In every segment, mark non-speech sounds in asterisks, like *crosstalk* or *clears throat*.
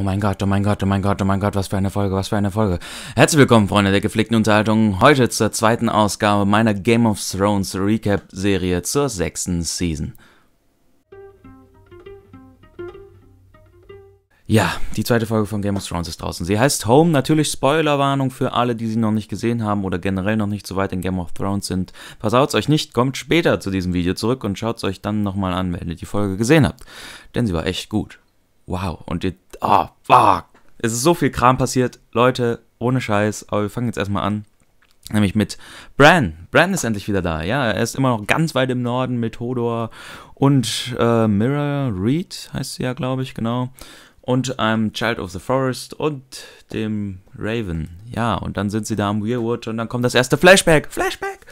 Oh mein Gott, oh mein Gott, oh mein Gott, oh mein Gott, was für eine Folge, was für eine Folge. Herzlich willkommen, Freunde der gepflegten Unterhaltung, heute zur zweiten Ausgabe meiner Game of Thrones Recap-Serie zur sechsten Season. Ja, die zweite Folge von Game of Thrones ist draußen. Sie heißt Home. Natürlich Spoilerwarnung für alle, die sie noch nicht gesehen haben oder generell noch nicht so weit in Game of Thrones sind. Versaut euch nicht, kommt später zu diesem Video zurück und schaut's euch dann nochmal an, wenn ihr die Folge gesehen habt. Denn sie war echt gut. Wow, und ihr oh, fuck. Es ist so viel Kram passiert. Leute, ohne Scheiß, aber wir fangen jetzt erstmal an. Nämlich mit Bran. Bran ist endlich wieder da. Ja, er ist immer noch ganz weit im Norden mit Hodor und äh, Mira Reed, heißt sie ja, glaube ich, genau. Und einem ähm, Child of the Forest und dem Raven. Ja, und dann sind sie da am Weirwood und dann kommt das erste Flashback. Flashback!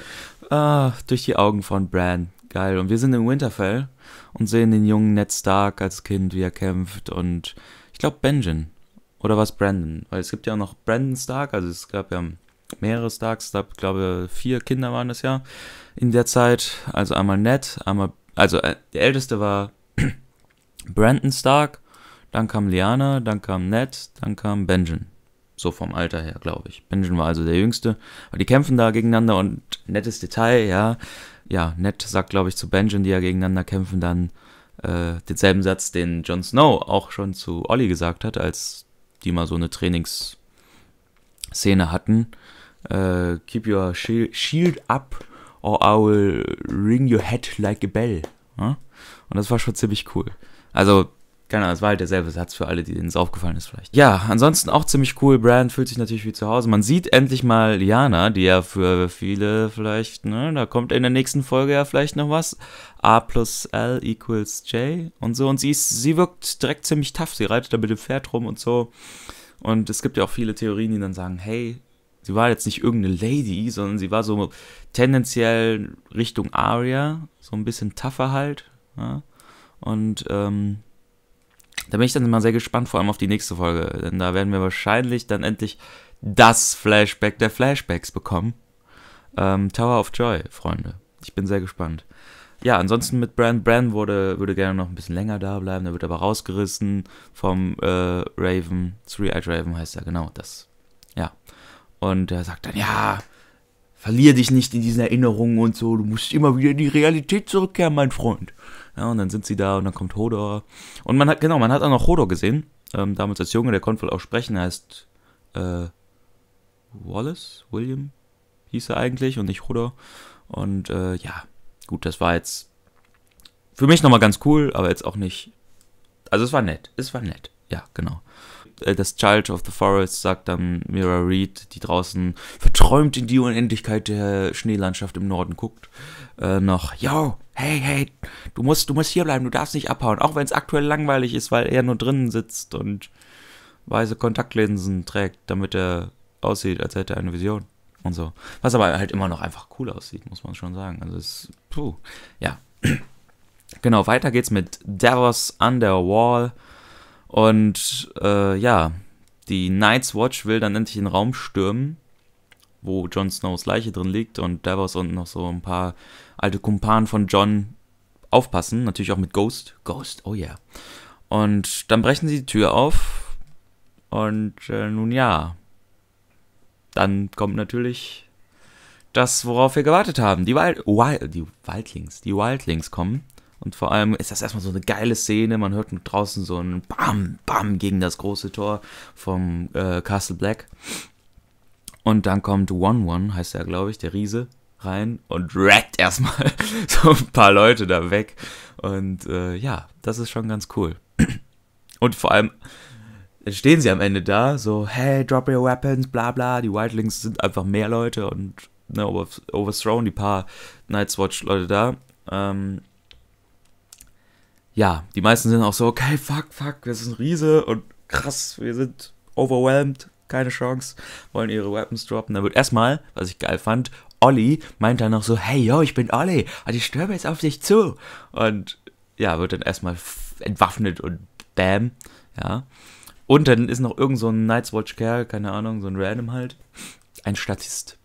Äh, durch die Augen von Bran. Geil. Und wir sind im Winterfell und sehen den jungen Ned Stark als Kind, wie er kämpft und ich glaube Benjen. Oder was Brandon? Weil es gibt ja auch noch Brandon Stark, also es gab ja mehrere Starks, ich glaub, glaube vier Kinder waren das ja in der Zeit. Also einmal Ned, einmal, also äh, der älteste war *clears throat* Brandon Stark, dann kam Liana, dann kam Ned, dann kam Benjen. So vom Alter her, glaube ich. Benjen war also der Jüngste. Aber die kämpfen da gegeneinander und nettes Detail, ja. Ja, Ned sagt, glaube ich, zu Benjen, die ja gegeneinander kämpfen, dann äh, denselben Satz, den Jon Snow auch schon zu Olli gesagt hat, als die mal so eine Trainingsszene hatten. Äh, keep your shield up or I will ring your head like a bell. Ja? Und das war schon ziemlich cool. Also keine genau, Ahnung, es war halt derselbe Satz für alle, die denen es aufgefallen ist vielleicht. Ja, ansonsten auch ziemlich cool. Brand fühlt sich natürlich wie zu Hause. Man sieht endlich mal Liana, die ja für viele vielleicht, ne, da kommt in der nächsten Folge ja vielleicht noch was. A plus L equals J und so. Und sie ist, sie wirkt direkt ziemlich tough. Sie reitet da mit dem Pferd rum und so. Und es gibt ja auch viele Theorien, die dann sagen, hey, sie war jetzt nicht irgendeine Lady, sondern sie war so tendenziell Richtung Aria, so ein bisschen tougher halt. Ja? Und ähm, da bin ich dann immer sehr gespannt, vor allem auf die nächste Folge. Denn da werden wir wahrscheinlich dann endlich das Flashback der Flashbacks bekommen. Ähm, Tower of Joy, Freunde. Ich bin sehr gespannt. Ja, ansonsten mit Bran. Bran wurde, würde gerne noch ein bisschen länger da bleiben. Der wird aber rausgerissen vom äh, Raven. Three-Eyed Raven heißt er, genau das. Ja. Und er sagt dann, ja, verlier dich nicht in diesen Erinnerungen und so, du musst immer wieder in die Realität zurückkehren, mein Freund. Ja, und dann sind sie da und dann kommt Hodor. Und man hat, genau, man hat auch noch Hodor gesehen, ähm, damals als Junge, der konnte wohl auch sprechen, er heißt äh, Wallace, William hieß er eigentlich und nicht Hodor. Und äh, ja, gut, das war jetzt für mich nochmal ganz cool, aber jetzt auch nicht. Also es war nett, es war nett, ja, genau äh, das Child of the Forest sagt dann Mira Reed, die draußen verträumt in die Unendlichkeit der Schneelandschaft im Norden guckt, äh, noch, yo, hey, hey, du musst, du musst hierbleiben, du darfst nicht abhauen, auch wenn es aktuell langweilig ist, weil er nur drinnen sitzt und weiße Kontaktlinsen trägt, damit er aussieht, als hätte er eine Vision und so. Was aber halt immer noch einfach cool aussieht, muss man schon sagen. Also es, puh, ja. *clears throat* Genau, weiter geht's mit Davos Underwall. Und äh, ja, die Night's Watch will dann endlich den Raum stürmen, wo Jon Snows Leiche drin liegt und Davos und noch so ein paar alte Kumpanen von Jon aufpassen, natürlich auch mit Ghost. Ghost, oh yeah. Und dann brechen sie die Tür auf und äh, nun ja, dann kommt natürlich das, worauf wir gewartet haben. Die, Wild, Wild, die Wildlings, die Wildlings kommen und vor allem ist das erstmal so eine geile Szene. Man hört draußen so ein Bam, Bam gegen das große Tor vom äh, Castle Black. Und dann kommt One One, heißt er, glaube ich, der Riese, rein und rackt erstmal *laughs* so ein paar Leute da weg. Und äh, ja, das ist schon ganz cool. *clears throat* Und vor allem stehen sie am Ende da, so, hey, drop your weapons, bla bla. Die Wildlings sind einfach mehr Leute und ne, overthrown die paar Night's Watch-Leute da. Ähm, ja, die meisten sind auch so, okay, fuck, fuck, wir sind ein Riese und krass, wir sind overwhelmed, keine Chance, wollen ihre Weapons droppen. Dann wird erstmal, was ich geil fand, Olli meint dann noch so, hey yo, ich bin Olli und ich stürme jetzt auf dich zu. Und ja, wird dann erstmal entwaffnet und bam, ja. Und dann ist noch irgend so ein Night's Watch Kerl, keine Ahnung, so ein Random halt, ein Statist,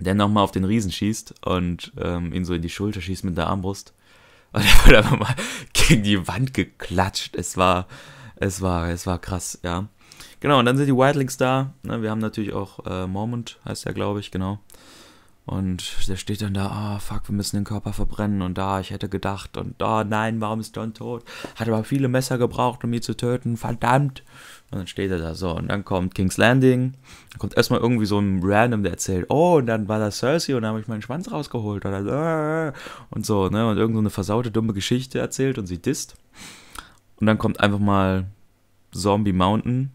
der nochmal auf den Riesen schießt und ähm, ihn so in die Schulter schießt mit der Armbrust. Und er wurde einfach mal *laughs* gegen die Wand geklatscht. Es war, es war, es war krass, ja. Genau, und dann sind die Wildlings da. Ne? Wir haben natürlich auch äh, Mormont, heißt er, glaube ich, genau. Und der steht dann da, ah, oh, fuck, wir müssen den Körper verbrennen. Und da, ich hätte gedacht, und da, oh, nein, warum ist John tot? Hat aber viele Messer gebraucht, um ihn zu töten, verdammt. Und dann steht er da so. Und dann kommt King's Landing. Dann kommt erstmal irgendwie so ein Random, der erzählt, oh, und dann war das Cersei und da habe ich meinen Schwanz rausgeholt. Und, dann, äh, und so, ne? Und irgend so eine versaute, dumme Geschichte erzählt und sie disst. Und dann kommt einfach mal Zombie Mountain,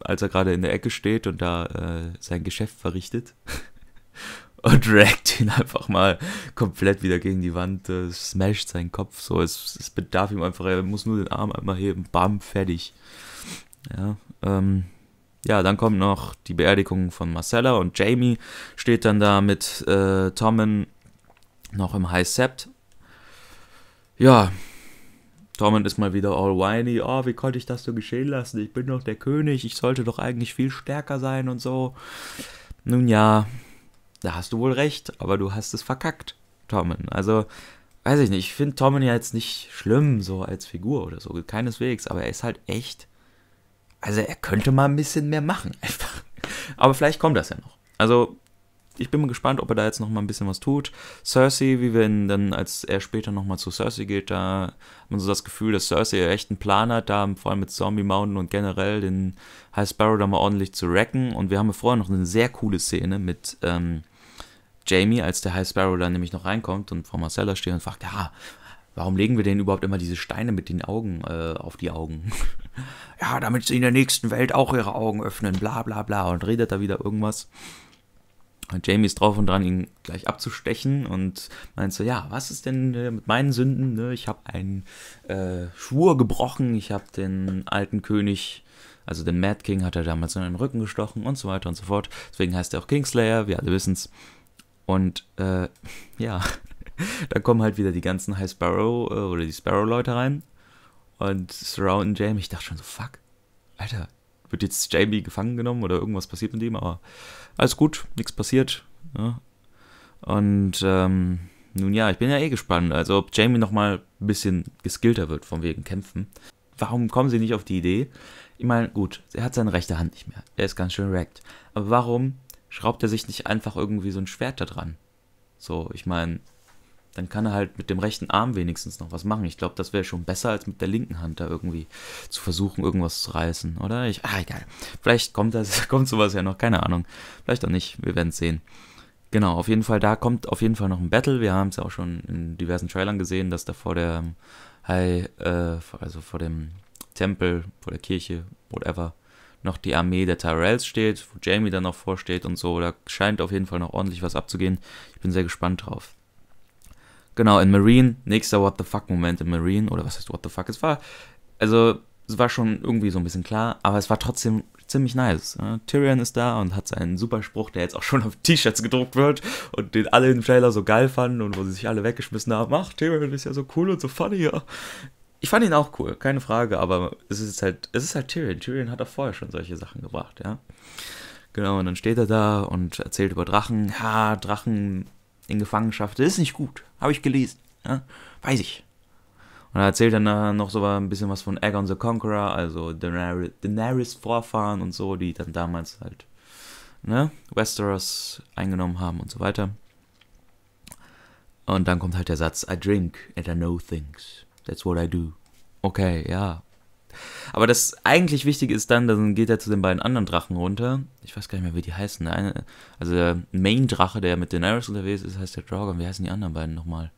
als er gerade in der Ecke steht und da äh, sein Geschäft verrichtet. *laughs* und dragt ihn einfach mal komplett wieder gegen die Wand, äh, smasht seinen Kopf so. Es, es bedarf ihm einfach, er muss nur den Arm einmal heben, bam, fertig. Ja, ähm, ja, dann kommt noch die Beerdigung von Marcella und Jamie steht dann da mit äh, Tommen noch im High Sept. Ja, Tommen ist mal wieder all whiny. Oh, wie konnte ich das so geschehen lassen? Ich bin doch der König. Ich sollte doch eigentlich viel stärker sein und so. Nun ja, da hast du wohl recht, aber du hast es verkackt, Tommen. Also, weiß ich nicht. Ich finde Tommen ja jetzt nicht schlimm, so als Figur oder so. Keineswegs. Aber er ist halt echt also er könnte mal ein bisschen mehr machen, *laughs* einfach. Aber vielleicht kommt das ja noch. Also ich bin mal gespannt, ob er da jetzt noch mal ein bisschen was tut. Cersei, wie wenn dann, als er später noch mal zu Cersei geht, da hat man so das Gefühl, dass Cersei ja echt einen Plan hat, da vor allem mit Zombie Mountain und generell den High Sparrow da mal ordentlich zu wrecken. Und wir haben ja vorher noch eine sehr coole Szene mit ähm, Jamie, als der High Sparrow da nämlich noch reinkommt und vor Marcella steht und fragt, ja, Warum legen wir denen überhaupt immer diese Steine mit den Augen äh, auf die Augen? *laughs* ja, damit sie in der nächsten Welt auch ihre Augen öffnen, bla bla bla. Und redet da wieder irgendwas. Und Jamie ist drauf und dran, ihn gleich abzustechen und meint so, ja, was ist denn äh, mit meinen Sünden? Ne? Ich habe einen äh, Schwur gebrochen, ich habe den alten König, also den Mad King hat er damals in den Rücken gestochen und so weiter und so fort. Deswegen heißt er auch Kingslayer, wir alle wissen es. Und äh, *laughs* ja, da kommen halt wieder die ganzen High Sparrow äh, oder die Sparrow-Leute rein und surrounden Jamie. Ich dachte schon so, fuck, Alter, wird jetzt Jamie gefangen genommen oder irgendwas passiert mit ihm, aber alles gut, nichts passiert. Ja. Ne? Und ähm, nun ja, ich bin ja eh gespannt, also ob Jamie nochmal ein bisschen geskillter wird von wegen Kämpfen. Warum kommen sie nicht auf die Idee? Ich meine, gut, er hat seine rechte Hand nicht mehr. Er ist ganz schön wrecked. Aber warum schraubt er sich nicht einfach irgendwie so ein Schwert da dran? So, ich meine, dann kann er halt mit dem rechten Arm wenigstens noch was machen. Ich glaube, das wäre schon besser, als mit der linken Hand da irgendwie zu versuchen, irgendwas zu reißen, oder? Ich, ah, egal. Vielleicht kommt das, *laughs* kommt sowas ja noch, keine Ahnung. Vielleicht auch nicht, wir werden es sehen. Genau, auf jeden Fall, da kommt auf jeden Fall noch ein Battle. Wir haben es ja auch schon in diversen Trailern gesehen, dass da vor der High, äh, also vor dem Tempel, vor der Kirche, whatever, noch die Armee der Tyrells steht, wo Jamie dann noch vorsteht und so. Da scheint auf jeden Fall noch ordentlich was abzugehen. Ich bin sehr gespannt drauf. Genau, in Marine, nächster What the fuck-Moment in Marine, oder was heißt What the fuck? Es war, also, es war schon irgendwie so ein bisschen klar, aber es war trotzdem ziemlich nice. Tyrion ist da und hat seinen Superspruch, der jetzt auch schon auf T-Shirts gedruckt wird und den alle im Trailer so geil fanden und wo sie sich alle weggeschmissen haben. Ach, Tyrion ist ja so cool und so funny. Ja. Ich fand ihn auch cool, keine Frage, aber es ist halt, es ist halt Tyrion. Tyrion hat auch vorher schon solche Sachen gebracht, ja. Genau, und dann steht er da und erzählt über Drachen. Ja, Drachen in Gefangenschaft. Das ist nicht gut, habe ich gelesen, ja? weiß ich. Und er erzählt dann noch so ein bisschen was von Aegon the Conqueror, also Daenerys, Daenerys Vorfahren und so, die dann damals halt ne, Westeros eingenommen haben und so weiter. Und dann kommt halt der Satz, I drink and I know things. That's what I do. Okay, ja, aber das eigentlich Wichtige ist dann, dann geht er zu den beiden anderen Drachen runter. Ich weiß gar nicht mehr, wie die heißen. Der eine, also der Main-Drache, der mit Daenerys unterwegs ist, heißt der Dragon. Wie heißen die anderen beiden nochmal?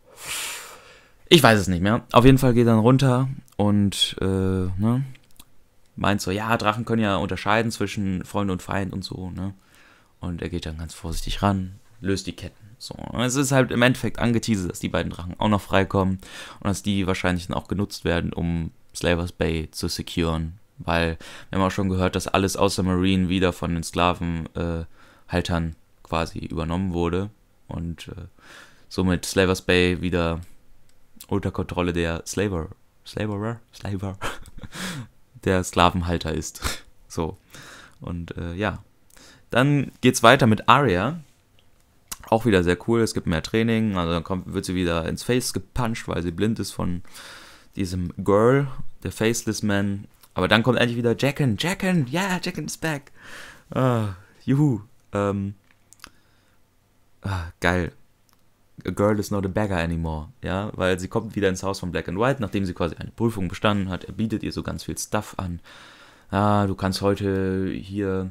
Ich weiß es nicht mehr. Auf jeden Fall geht er dann runter und äh, ne, meint so, ja, Drachen können ja unterscheiden zwischen Freund und Feind und so. Ne? Und er geht dann ganz vorsichtig ran, löst die Ketten. So, es ist halt im Endeffekt angeteasert, dass die beiden Drachen auch noch freikommen und dass die wahrscheinlich dann auch genutzt werden, um Slavers Bay zu securen. Weil wir haben auch schon gehört, dass alles außer Marine wieder von den Sklavenhaltern äh, quasi übernommen wurde und äh, somit Slavers Bay wieder unter Kontrolle der Slaver, Slaverer, Slaver, *laughs* der Sklavenhalter ist. *laughs* So. Und äh, ja. Dann geht's weiter mit Arya. Auch wieder sehr cool, es gibt mehr Training, also dann kommt, wird sie wieder ins Face gepuncht, weil sie blind ist von diesem Girl, der Faceless Man. Aber dann kommt endlich wieder Jacken, Jacken, ja, yeah, Jacken is back. Ah, juhu. Ähm, ah, geil. A girl is not a beggar anymore, ja, weil sie kommt wieder ins Haus von Black and White, nachdem sie quasi eine Prüfung bestanden hat. Er bietet ihr so ganz viel Stuff an. Ah, du kannst heute hier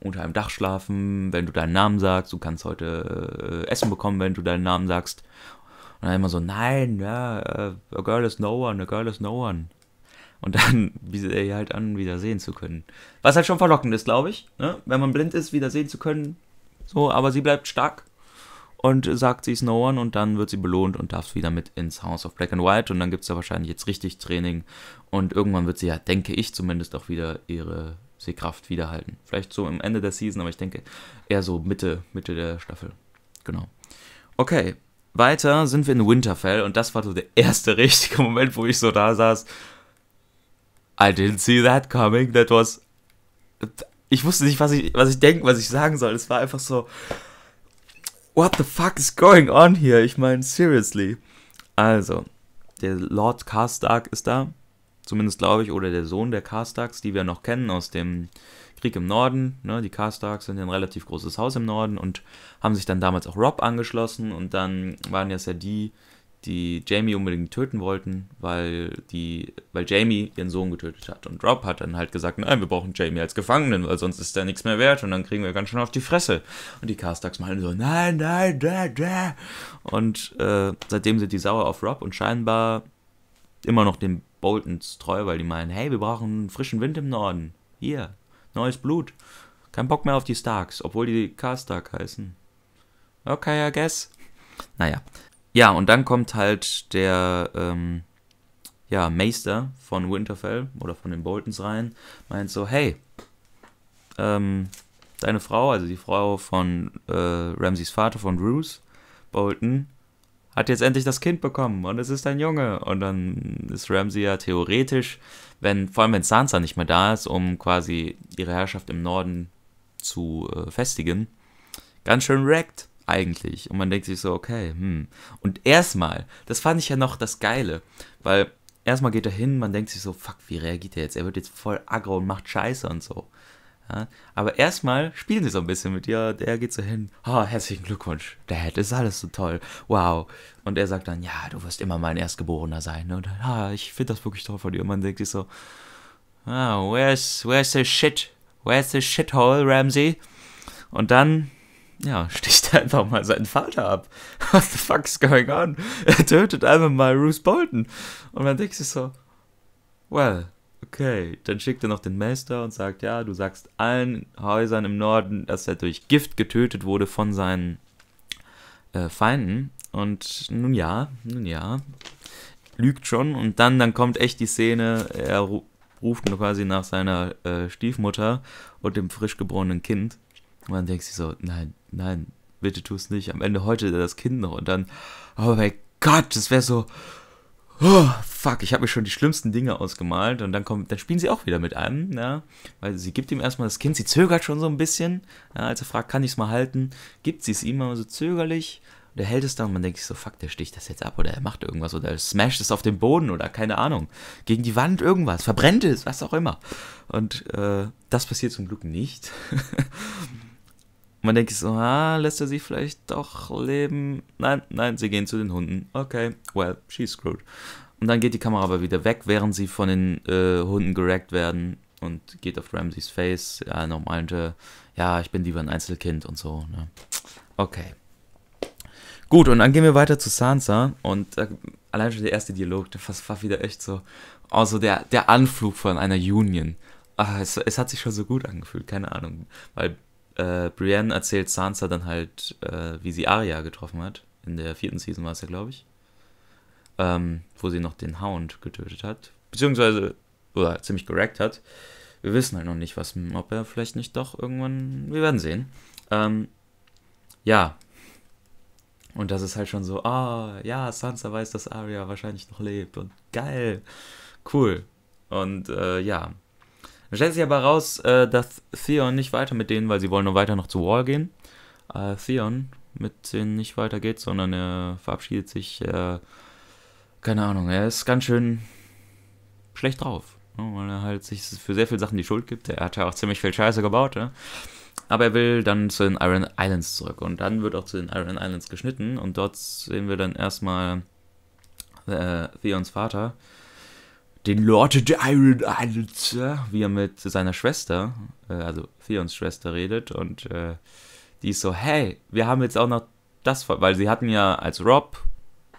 unter einem Dach schlafen, wenn du deinen Namen sagst. Du kannst heute äh, Essen bekommen, wenn du deinen Namen sagst. Und dann immer so, nein, ja, äh, a girl is no one, a girl is no one. Und dann bietet er ihr halt an, wieder sehen zu können. Was halt schon verlockend ist, glaube ich. Ne? Wenn man blind ist, wieder sehen zu können. So, aber sie bleibt stark und sagt, sie ist no one und dann wird sie belohnt und darf wieder mit ins House of Black and White und dann gibt es da wahrscheinlich jetzt richtig Training und irgendwann wird sie ja, denke ich zumindest, auch wieder ihre Sehkraft wiederhalten. Vielleicht so am Ende der Season, aber ich denke eher so Mitte, Mitte der Staffel. Genau. Okay, weiter sind wir in Winterfell und das war so der erste richtige Moment, wo ich so da saß. I didn't see that coming. That was. Ich wusste nicht, was ich, was ich denken, was ich sagen soll. Es war einfach so. What the fuck is going on here? Ich meine, seriously. Also, der Lord Carstark ist da. Zumindest glaube ich. Oder der Sohn der Carstarks, die wir noch kennen aus dem Krieg im Norden, ne, die Karstarks sind ja ein relativ großes Haus im Norden und haben sich dann damals auch Rob angeschlossen und dann waren das ja die, die Jamie unbedingt töten wollten, weil die, weil Jamie ihren Sohn getötet hat. Und Rob hat dann halt gesagt, nein, wir brauchen Jamie als Gefangenen, weil sonst ist der nichts mehr wert und dann kriegen wir ganz schön auf die Fresse. Und die Castags meinen so, nein, nein, da, da. Und äh, seitdem sind die sauer auf Rob und scheinbar immer noch den Boltons treu, weil die meinen, hey, wir brauchen frischen Wind im Norden. Hier, Neues Blut. Kein Bock mehr auf die Starks, obwohl die K-Stark heißen. Okay, I guess. Naja. Ja, und dann kommt halt der ähm, ja, Meister von Winterfell oder von den Boltons rein, meint so, hey, ähm, deine Frau, also die Frau von äh, Ramses Vater von Bruce Bolton, hat jetzt endlich das Kind bekommen und es ist ein Junge. Und dann ist Ramsey ja theoretisch, wenn, vor allem wenn Sansa nicht mehr da ist, um quasi ihre Herrschaft im Norden zu äh, festigen, ganz schön wrecked eigentlich. Und man denkt sich so, okay, hm. Und erstmal, das fand ich ja noch das Geile, weil erstmal geht er hin, man denkt sich so, fuck, wie reagiert er jetzt? Er wird jetzt voll aggro und macht Scheiße und so aber erstmal spielen sie so ein bisschen mit ihr. Der geht so hin, oh, herzlichen Glückwunsch, Dad, ist alles so toll, wow. Und er sagt dann, ja, du wirst immer mein Erstgeborener sein. Und dann, ah, ich finde das wirklich toll von dir. Und man denkt sich so, ah, where's, where's the shit, where's the shithole, Ramsey? Und dann, ja, *laughs* sticht er einfach mal seinen Vater ab. What the fuck is going on? Er tötet einfach mal Ruth Bolton. Und man denkt sich so, well, Okay, dann schickt er noch den Meister und sagt, ja, du sagst allen Häusern im Norden, dass er durch Gift getötet wurde von seinen äh, Feinden. Und nun ja, nun ja, lügt schon. Und dann, dann kommt echt die Szene, er ruft quasi nach seiner äh, Stiefmutter und dem frisch geborenen Kind. Und dann denkt sie so, nein, nein, bitte tu es nicht. Am Ende heute das Kind noch. Und dann, oh mein Gott, das wäre so, oh, fuck, ich habe mir schon die schlimmsten Dinge ausgemalt und dann kommt, dann spielen sie auch wieder mit einem, ja, ne? weil sie gibt ihm erstmal das Kind, sie zögert schon so ein bisschen, ja, als er fragt, kann ich es mal halten, gibt sie es ihm immer so zögerlich und er hält es dann und man denkt sich so, fuck, der sticht das jetzt ab oder er macht irgendwas oder er smasht es auf den Boden oder keine Ahnung, gegen die Wand irgendwas, verbrennt es, was auch immer und äh, das passiert zum Glück nicht. *laughs* Und man denkt sich so, ah, lässt er sie vielleicht doch leben? Nein, nein, sie gehen zu den Hunden. Okay, well, she's screwed. Und dann geht die Kamera aber wieder weg, während sie von den äh, Hunden gerackt werden und geht auf Ramseys Face. Ja, noch meinte, ja, ich bin lieber ein Einzelkind und so. Ne? Okay. Gut, und dann gehen wir weiter zu Sansa und äh, allein schon der erste Dialog, der war wieder echt so, also der, der Anflug von einer Union. Ach, es, es hat sich schon so gut angefühlt, keine Ahnung. Weil äh, Brienne erzählt Sansa dann halt, äh, wie sie Arya getroffen hat. In der vierten Season war es ja, glaube ich. Ähm, wo sie noch den Hound getötet hat. Beziehungsweise, oder ziemlich gerackt hat. Wir wissen halt noch nicht, was, ob er vielleicht nicht doch irgendwann. Wir werden sehen. Ähm, ja. Und das ist halt schon so, ah, oh, ja, Sansa weiß, dass Arya wahrscheinlich noch lebt und geil, cool. Und äh, ja, dann stellt sich aber raus, äh, dass Theon nicht weiter mit denen, weil sie wollen nur weiter noch zu Wall gehen. Äh, Theon mit denen nicht weiter geht, sondern er verabschiedet sich. Äh, keine Ahnung, er ist ganz schön schlecht drauf. Ne? Weil er halt sich für sehr viele Sachen die Schuld gibt. Er hat ja auch ziemlich viel Scheiße gebaut. Ne? Aber er will dann zu den Iron Islands zurück. Und dann wird auch zu den Iron Islands geschnitten. Und dort sehen wir dann erstmal äh, Theons Vater, den Lord of the Iron Islands, äh, wie er mit seiner Schwester, äh, also Theons Schwester, redet. Und äh, die ist so, hey, wir haben jetzt auch noch das, weil sie hatten ja als Rob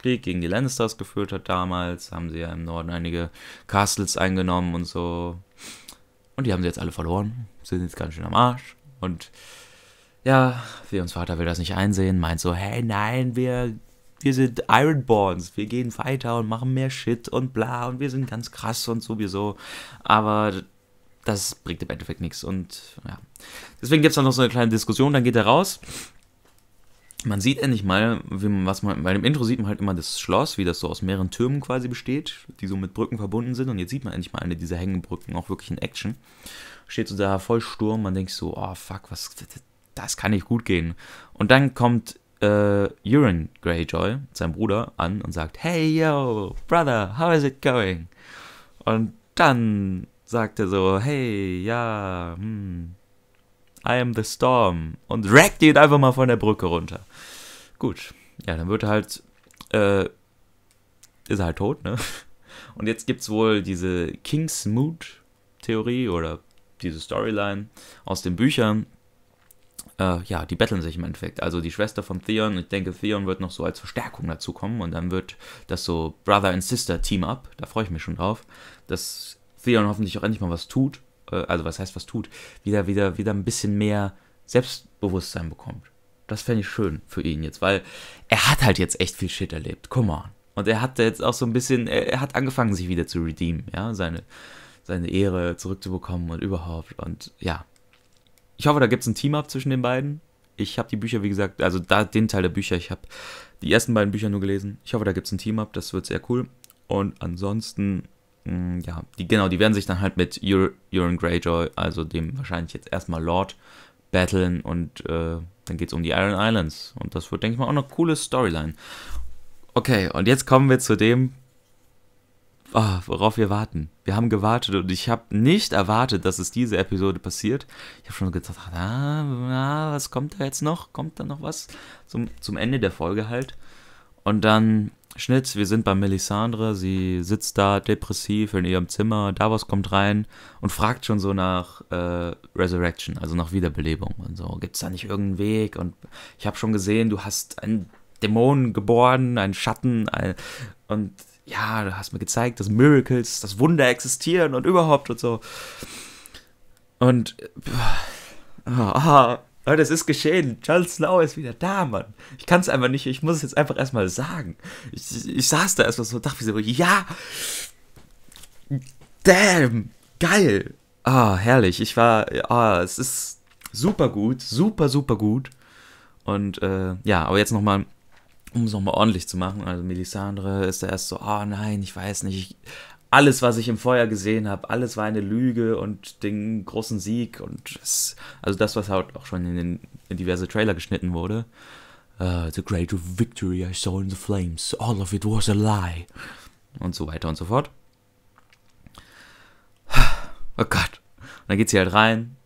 Krieg gegen die Lannisters geführt hat damals, haben sie ja im Norden einige Castles eingenommen und so. Und die haben sie jetzt alle verloren, sind jetzt ganz schön am Arsch. Und ja, Theons Vater will das nicht einsehen, meint so, hey, nein, wir wir sind Ironborns, wir gehen weiter und machen mehr Shit und bla und wir sind ganz krass und sowieso. Aber das bringt im Endeffekt nichts und ja. Deswegen gibt es dann noch so eine kleine Diskussion, dann geht er raus. Man sieht endlich mal, wie, was man, bei dem Intro sieht man halt immer das Schloss, wie das so aus mehreren Türmen quasi besteht, die so mit Brücken verbunden sind. Und jetzt sieht man endlich mal eine dieser Hängenbrücken auch wirklich in Action. Steht so da voll Sturm, man denkt so, oh fuck, was, das kann nicht gut gehen. Und dann kommt äh, Euron Greyjoy, sein Bruder, an und sagt, hey yo, brother, how is it going? Und dann sagt er so, hey, ja, hm, I am the storm. Und rackt ihn einfach mal von der Brücke runter. Gut, ja, dann wird er halt, äh, ist er halt tot, ne? *laughs* Und jetzt gibt's wohl diese King's Mood Theorie oder diese Storyline aus den Büchern, äh, ja, die betteln sich im Endeffekt. Also die Schwester von Theon, ich denke, Theon wird noch so als Verstärkung dazukommen und dann wird das so Brother and Sister Team-Up, da freue ich mich schon drauf, dass Theon hoffentlich auch endlich mal was tut, äh, also was heißt was tut, wieder, wieder, wieder ein bisschen mehr Selbstbewusstsein bekommt. Das fände ich schön für ihn jetzt, weil er hat halt jetzt echt viel Shit erlebt, come on. Und er hat jetzt auch so ein bisschen, er, hat angefangen, sich wieder zu redeemen, ja, seine, seine Ehre zurückzubekommen und überhaupt und ja, ich hoffe, da gibt es ein Team-Up zwischen den beiden. Ich habe die Bücher, wie gesagt, also da, den Teil der Bücher, ich habe die ersten beiden Bücher nur gelesen. Ich hoffe, da gibt es ein Team-Up, das wird sehr cool. Und ansonsten, mh, mm, ja, die, genau, die werden sich dann halt mit Euron Greyjoy, also dem wahrscheinlich jetzt erstmal Lord, battlen und äh, dann geht es um die Iron Islands. Und das wird, denke ich mal, auch eine coole Storyline. Okay, und jetzt kommen wir zu dem oh, worauf wir warten. Wir haben gewartet und ich habe nicht erwartet, dass es diese Episode passiert. Ich habe schon gedacht, ah, ah, was kommt da jetzt noch? Kommt da noch was? Zum, zum Ende der Folge halt. Und dann Schnitt, wir sind bei Melisandre, sie sitzt da depressiv in ihrem Zimmer, Davos kommt rein und fragt schon so nach äh, Resurrection, also nach Wiederbelebung und so. Gibt es da nicht irgendeinen Weg? Und ich habe schon gesehen, du hast einen Dämonen geboren, einen Schatten ein, und ja, du hast mir gezeigt, dass Miracles, dass Wunder existieren und überhaupt und so. Und äh, ah, oh, das ist geschehen. Charles Snow ist wieder da, Mann. Ich kann es einfach nicht, ich muss es jetzt einfach erstmal sagen. Ich, ich saß da erstmal so und dachte mir so, ja, damn, geil. Ah, oh, herrlich. Ich war, oh, es ist super gut, super, super gut. Und äh, ja, aber jetzt nochmal um es nochmal ordentlich zu machen, also Melisandre ist da erst so, oh nein, ich weiß nicht, ich, alles, was ich im Feuer gesehen habe, alles war eine Lüge und den großen Sieg und es, also das, was halt auch schon in, den, in diverse Trailer geschnitten wurde. Uh, the great victory I saw in the flames, all of it was a lie. Und so weiter und so fort. Oh Gott. Und dann geht sie halt rein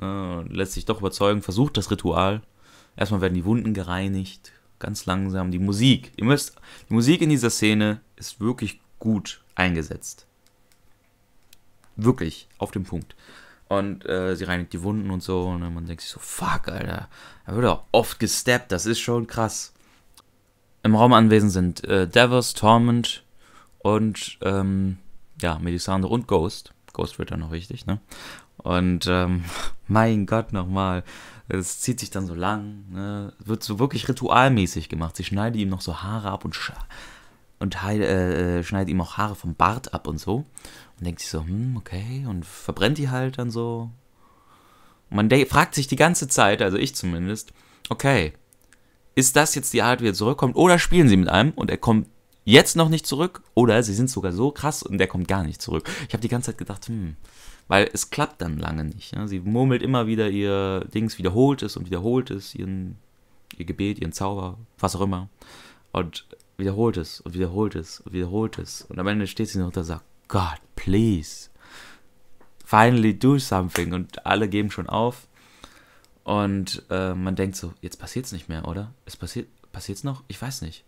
äh, und lässt sich doch überzeugen, versucht das Ritual. Erstmal werden die Wunden gereinigt, ganz langsam die Musik. Ihr müsst, die Musik in dieser Szene ist wirklich gut eingesetzt. Wirklich, auf dem Punkt. Und äh, sie reinigt die Wunden und so. Und ne, man denkt sich so, fuck, Alter. Er wird auch oft gesteppt, das ist schon krass. Im Raum anwesend sind äh, Davos, Torment und ähm, ja, Melisandre und Ghost. Ghost wird dann noch richtig, ne? Und ähm, *laughs* mein Gott nochmal. Es zieht sich dann so lang, ne? wird so wirklich ritualmäßig gemacht. Sie schneidet ihm noch so Haare ab und, und äh, äh, schneidet ihm auch Haare vom Bart ab und so. Und denkt sich so, hm, okay, und verbrennt die halt dann so. Und man fragt sich die ganze Zeit, also ich zumindest, okay, ist das jetzt die Art, wie er zurückkommt? Oder spielen sie mit einem und er kommt jetzt noch nicht zurück? Oder sie sind sogar so krass und er kommt gar nicht zurück. Ich habe die ganze Zeit gedacht, hm, weil es klappt dann lange nicht. Ja? Sie murmelt immer wieder ihr Dings, wiederholt es und wiederholt es, ihren, ihr Gebet, ihren Zauber, was auch immer. Und wiederholt es und wiederholt es und wiederholt es. Und am Ende steht sie noch da und sagt, God, please, finally do something. Und alle geben schon auf. Und äh, man denkt so, jetzt passiert es nicht mehr, oder? Es passiert, es noch? Ich weiß nicht.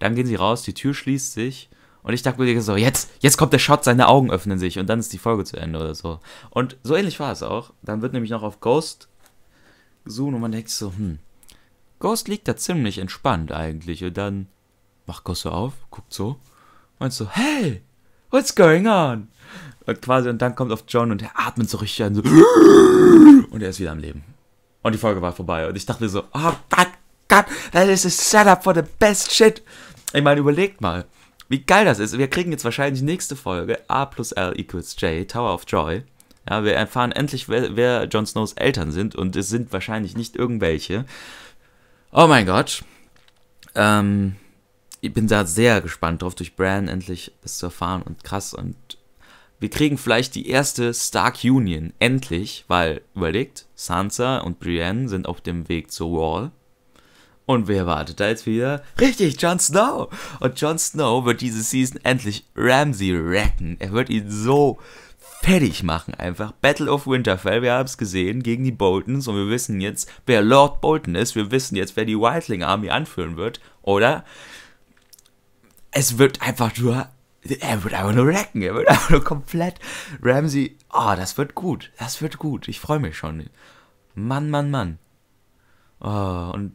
Dann gehen sie raus, die Tür schließt sich und ich dachte mir so, jetzt, jetzt kommt der Shot, seine Augen öffnen sich und dann ist die Folge zu Ende oder so. Und so ähnlich war es auch. Dann wird nämlich noch auf Ghost zoomen und man denkt so, hm, Ghost liegt da ziemlich entspannt eigentlich. Und dann macht Ghost so auf, guckt so, meint so, hey, what's going on? Und quasi, und dann kommt auf John und er atmet so richtig an, so, und er ist wieder am Leben. Und die Folge war vorbei. Und ich dachte mir so, oh fuck, Gott, that is a setup for the best shit. Ich meine, überlegt mal. Wie geil das ist. Wir kriegen jetzt wahrscheinlich nächste Folge A plus L equals J, Tower of Joy. Ja, wir erfahren endlich, wer, wer Jon Snows Eltern sind und es sind wahrscheinlich nicht irgendwelche. Oh mein Gott. Ähm, ich bin da sehr gespannt drauf, durch Bran endlich das zu erfahren und krass und wir kriegen vielleicht die erste Stark Union, endlich, weil, überlegt, Sansa und Brienne sind auf dem Weg zur Wall, und wer wartet da jetzt wieder? Richtig, Jon Snow! Und Jon Snow wird diese Season endlich Ramsey retten. Er wird ihn so fertig machen einfach. Battle of Winterfell, wir haben es gesehen, gegen die Boltons und wir wissen jetzt, wer Lord Bolton ist. Wir wissen jetzt, wer die Wildling Army anführen wird, oder? Es wird einfach nur. Er wird einfach nur wrecken. Er wird *laughs* einfach nur komplett. Ramsey, oh, das wird gut. Das wird gut. Ich freue mich schon. Mann, Mann, Mann. Oh, und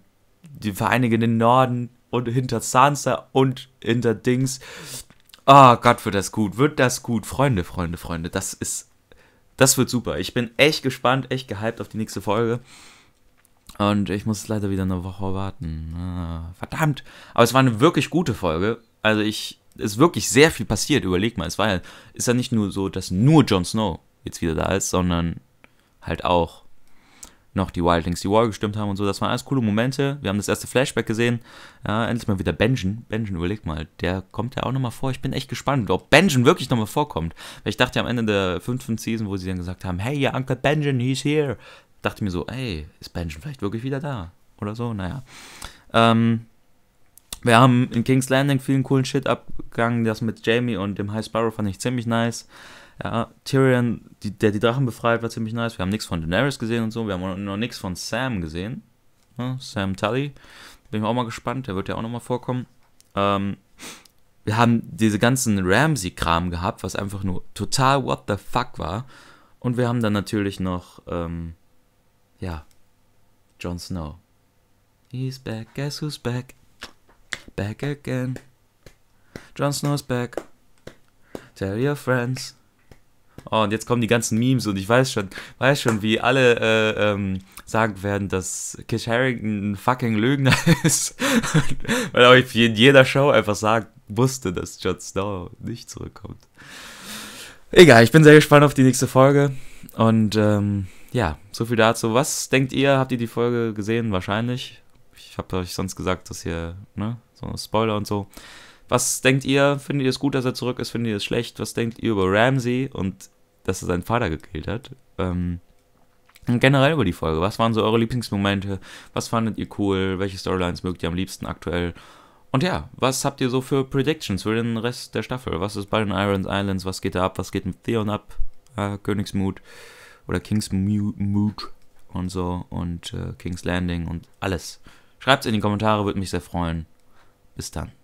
die Vereinigen den Norden und hinter Sansa und hinter Dings. Ah, oh Gott, wird das gut, wird das gut. Freunde, Freunde, Freunde, das ist, das wird super. Ich bin echt gespannt, echt gehypt auf die nächste Folge. Und ich muss leider wieder eine Woche warten. Ah, verdammt. Aber es war eine wirklich gute Folge. Also ich, es ist wirklich sehr viel passiert. Überleg mal, es war ja, ist ja nicht nur so, dass nur Jon Snow jetzt wieder da ist, sondern halt auch noch die Wildlings die Wall gestimmt haben und so. Das waren alles coole Momente. Wir haben das erste Flashback gesehen. Ja, endlich mal wieder Benjen. Benjen, überleg mal, der kommt ja auch nochmal vor. Ich bin echt gespannt, ob Benjen wirklich nochmal vorkommt. Weil ich dachte am Ende der fünften Season, wo sie dann gesagt haben, hey, ihr Onkel Benjen, he's here. Dachte mir so, ey, ist Benjen vielleicht wirklich wieder da? Oder so, naja. Ähm, wir haben in King's Landing vielen coolen Shit abgegangen. Das mit Jamie und dem High Sparrow fand ich ziemlich nice. Ja, Tyrion, die, der die Drachen befreit, war ziemlich nice. Wir haben nichts von Daenerys gesehen und so. Wir haben noch nichts von Sam gesehen. Ja, Sam Tully. Bin ich auch mal gespannt. Der wird ja auch nochmal vorkommen. Ähm, wir haben diese ganzen Ramsey-Kram gehabt, was einfach nur total what the fuck war. Und wir haben dann natürlich noch, ähm, ja, Jon Snow. He's back, guess who's back? Back again. Jon Snow's back. Tell your friends. Oh, und jetzt kommen die ganzen Memes und ich weiß schon, weiß schon, wie alle äh, ähm, sagen werden, dass Kish Harrington ein fucking Lügner *laughs* ist. Weil auch ich in jeder Show einfach sagen wusste, dass Jon Snow nicht zurückkommt. Egal, ich bin sehr gespannt auf die nächste Folge. Und ähm, ja, so viel dazu. Was denkt ihr? Habt ihr die Folge gesehen? Wahrscheinlich. Ich habe euch sonst gesagt, dass hier, ne, so Spoiler und so. Was denkt ihr? Findet ihr es gut, dass er zurück ist? Findet ihr es schlecht? Was denkt ihr über Ramsey? Und dass er seinen Vater gekillt hat. Ähm, und generell über die Folge. Was waren so eure Lieblingsmomente? Was fandet ihr cool? Welche Storylines mögt ihr am liebsten aktuell? Und ja, was habt ihr so für Predictions für den Rest der Staffel? Was ist bei den Iron Islands? Was geht da ab? Was geht mit Theon ab? Äh, Königsmut oder Kingsmut und so und äh, King's Landing und alles. Schreibt's in die Kommentare, würde mich sehr freuen. Bis dann.